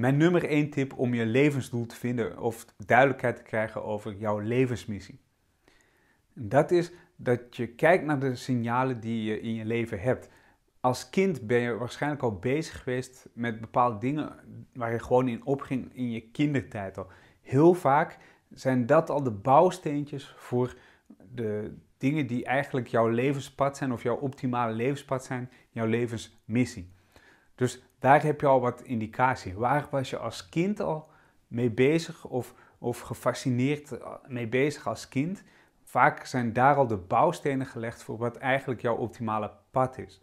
Mijn nummer 1 tip om je levensdoel te vinden of duidelijkheid te krijgen over jouw levensmissie. Dat is dat je kijkt naar de signalen die je in je leven hebt. Als kind ben je waarschijnlijk al bezig geweest met bepaalde dingen waar je gewoon in opging in je kindertijd al. Heel vaak zijn dat al de bouwsteentjes voor de dingen die eigenlijk jouw levenspad zijn of jouw optimale levenspad zijn, jouw levensmissie. Dus daar heb je al wat indicatie. Waar was je als kind al mee bezig of, of gefascineerd eh, mee bezig als kind? Vaak zijn daar al de bouwstenen gelegd voor wat eigenlijk jouw optimale pad is.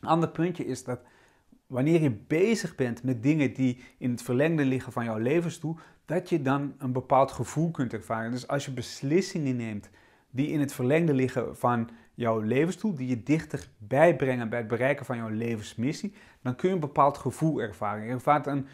Een ander puntje is dat wanneer je bezig bent met dingen die in het verlengde liggen van jouw levensdoel, dat je dan een bepaald gevoel kunt ervaren. Dus als je beslissingen neemt die in het verlengde liggen van jouw levensdoel, die je dichterbij brengen bij het bereiken van jouw levensmissie, dan kun je een bepaald gevoel ervaren. Je ervaart een,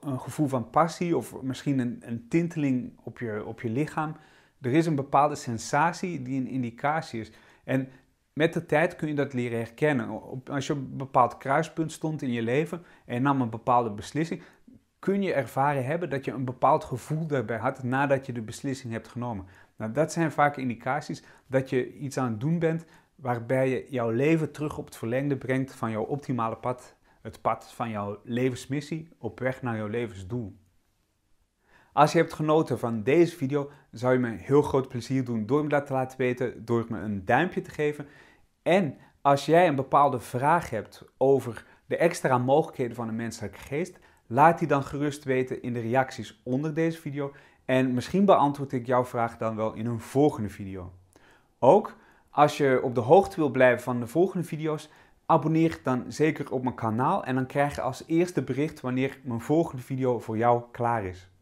een gevoel van passie of misschien een, een tinteling op je, op je lichaam. Er is een bepaalde sensatie die een indicatie is. En met de tijd kun je dat leren herkennen. Als je op een bepaald kruispunt stond in je leven en nam een bepaalde beslissing, kun je ervaren hebben dat je een bepaald gevoel daarbij had nadat je de beslissing hebt genomen. Nou, dat zijn vaak indicaties dat je iets aan het doen bent waarbij je jouw leven terug op het verlengde brengt van jouw optimale pad, het pad van jouw levensmissie op weg naar jouw levensdoel. Als je hebt genoten van deze video, zou je me heel groot plezier doen door me dat te laten weten, door me een duimpje te geven. En als jij een bepaalde vraag hebt over de extra mogelijkheden van de menselijke geest, Laat die dan gerust weten in de reacties onder deze video en misschien beantwoord ik jouw vraag dan wel in een volgende video. Ook als je op de hoogte wil blijven van de volgende video's, abonneer dan zeker op mijn kanaal en dan krijg je als eerste bericht wanneer mijn volgende video voor jou klaar is.